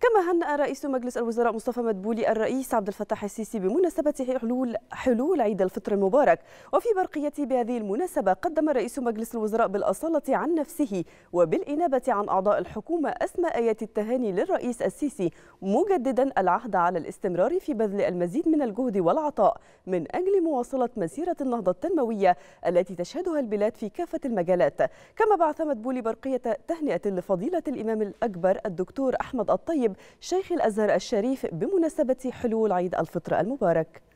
كما هنأ رئيس مجلس الوزراء مصطفى مدبولي الرئيس عبد الفتاح السيسي بمناسبة حلول حلول عيد الفطر المبارك وفي برقيته بهذه المناسبة قدم رئيس مجلس الوزراء بالأصالة عن نفسه وبالإنابة عن أعضاء الحكومة أسمى آيات التهاني للرئيس السيسي مجددا العهد على الاستمرار في بذل المزيد من الجهد والعطاء من أجل مواصلة مسيرة النهضة التنموية التي تشهدها البلاد في كافة المجالات كما بعث مدبولي برقية تهنئة لفضيلة الإمام الأكبر الدكتور أحمد الطيب خطيب شيخ الأزهر الشريف بمناسبة حلول عيد الفطر المبارك